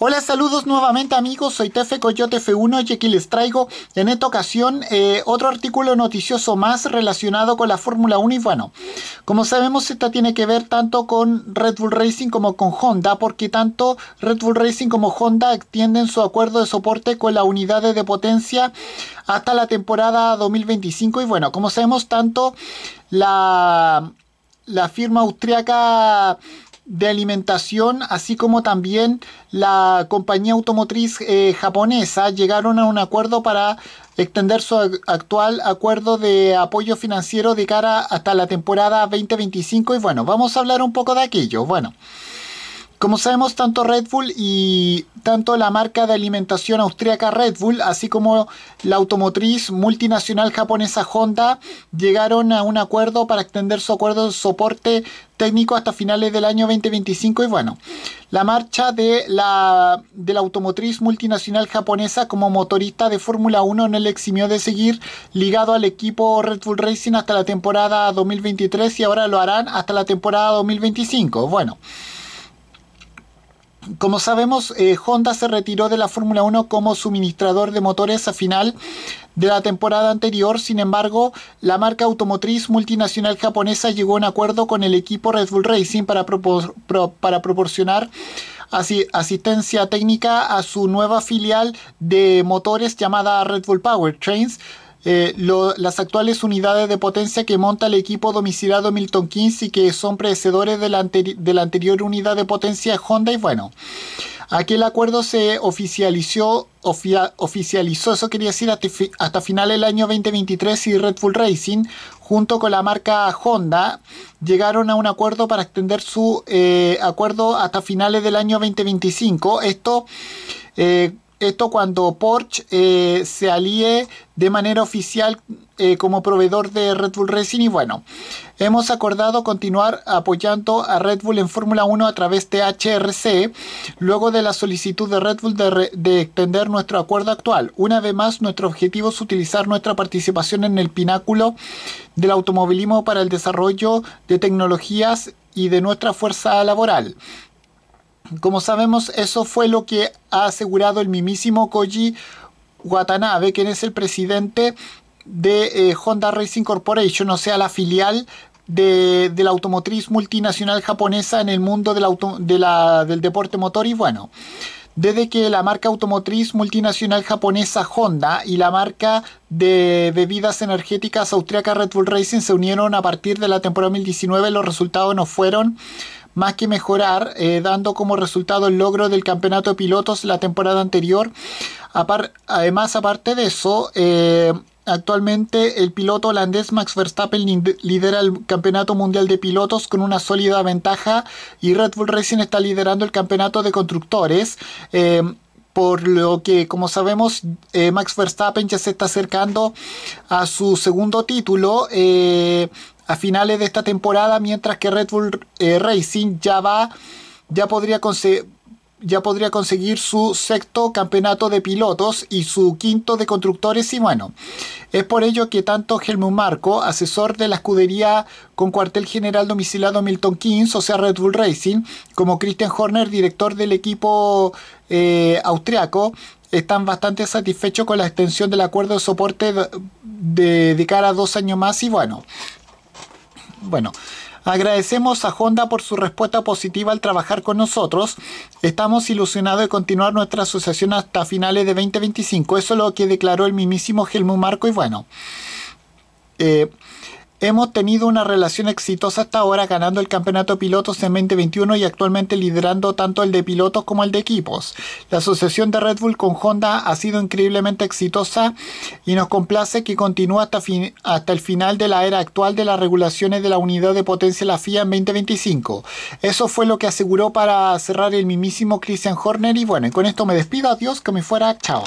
Hola, saludos nuevamente amigos, soy Tefe Coyote F1 y aquí les traigo en esta ocasión eh, otro artículo noticioso más relacionado con la Fórmula 1 y bueno, como sabemos esta tiene que ver tanto con Red Bull Racing como con Honda porque tanto Red Bull Racing como Honda extienden su acuerdo de soporte con las unidades de potencia hasta la temporada 2025 y bueno, como sabemos tanto la, la firma austriaca de alimentación, así como también la compañía automotriz eh, japonesa, llegaron a un acuerdo para extender su actual acuerdo de apoyo financiero de cara hasta la temporada 2025. Y bueno, vamos a hablar un poco de aquello. Bueno. Como sabemos, tanto Red Bull y tanto la marca de alimentación austríaca Red Bull, así como la automotriz multinacional japonesa Honda, llegaron a un acuerdo para extender su acuerdo de soporte técnico hasta finales del año 2025. Y bueno, la marcha de la, de la automotriz multinacional japonesa como motorista de Fórmula 1 no le eximió de seguir ligado al equipo Red Bull Racing hasta la temporada 2023 y ahora lo harán hasta la temporada 2025. Bueno como sabemos, eh, Honda se retiró de la Fórmula 1 como suministrador de motores a final de la temporada anterior. Sin embargo, la marca automotriz multinacional japonesa llegó a un acuerdo con el equipo Red Bull Racing para, para proporcionar asistencia técnica a su nueva filial de motores llamada Red Bull Power Trains eh, las actuales unidades de potencia que monta el equipo domiciliado Milton Keynes y que son predecedores de la, anterior unidad de potencia Honda. Y bueno, aquel acuerdo se oficializó, oficializó eso quería decir, hasta, finales del año 2023 y Red Bull Racing, junto con la marca Honda, llegaron a un acuerdo para extender su eh, acuerdo hasta finales del año 2025. Esto. Eh, esto cuando Porsche eh, se alíe de manera oficial eh, como proveedor de Red Bull Racing. Y bueno, hemos acordado continuar apoyando a Red Bull en Fórmula 1 a través de HRC, luego de la solicitud de Red Bull de extender nuestro acuerdo actual. Una vez más, nuestro objetivo es utilizar nuestra participación en el pináculo del automovilismo para el desarrollo de tecnologías y de nuestra fuerza laboral. Como sabemos, eso fue lo que ha asegurado el mimísimo Koji Watanabe, quien es el presidente de eh, Honda Racing Corporation, o sea, la filial de, la automotriz multinacional japonesa en el mundo del, del deporte motor. Y bueno, desde que la marca automotriz multinacional japonesa Honda y la marca de bebidas energéticas austriaca Red Bull Racing se unieron a partir de la temporada 2019, los resultados no fueron más que mejorar, eh, dando como resultado el logro del campeonato de pilotos la temporada anterior. además, aparte de eso, eh, Actualmente el piloto holandés Max Verstappen lidera el campeonato mundial de pilotos con una sólida ventaja y Red Bull Racing está liderando el campeonato de constructores. Eh, por lo que, como sabemos, Max Verstappen ya se está acercando a su segundo título a finales de esta temporada, mientras que Red Bull eh, Racing ya va, ya podría conseguir ya podría conseguir su sexto campeonato de pilotos y su quinto de constructores y bueno, es por ello que tanto Helmut Marco, asesor de la escudería con cuartel general domiciliado Milton Keynes, o sea Red Bull Racing, como Christian Horner, director del equipo eh, austriaco, están bastante satisfechos con la extensión del acuerdo de soporte de, cara a dos años más y bueno, bueno, agradecemos a Honda por su respuesta positiva al trabajar con nosotros. Estamos ilusionados de continuar nuestra asociación hasta finales de 2025. Eso es lo que declaró el mismísimo Helmut Marco y bueno. Eh, Hemos tenido una relación exitosa hasta ahora ganando el campeonato de pilotos en 2021 y actualmente liderando tanto el de pilotos como el de equipos. La asociación de Red Bull con Honda ha sido increíblemente exitosa y nos complace que continúe hasta, el final de la era actual de las regulaciones de la unidad de potencia la FIA en 2025. Eso fue lo que aseguró para cerrar el mimísimo Christian Horner y bueno, y con esto me despido, adiós, que me fuera, chao.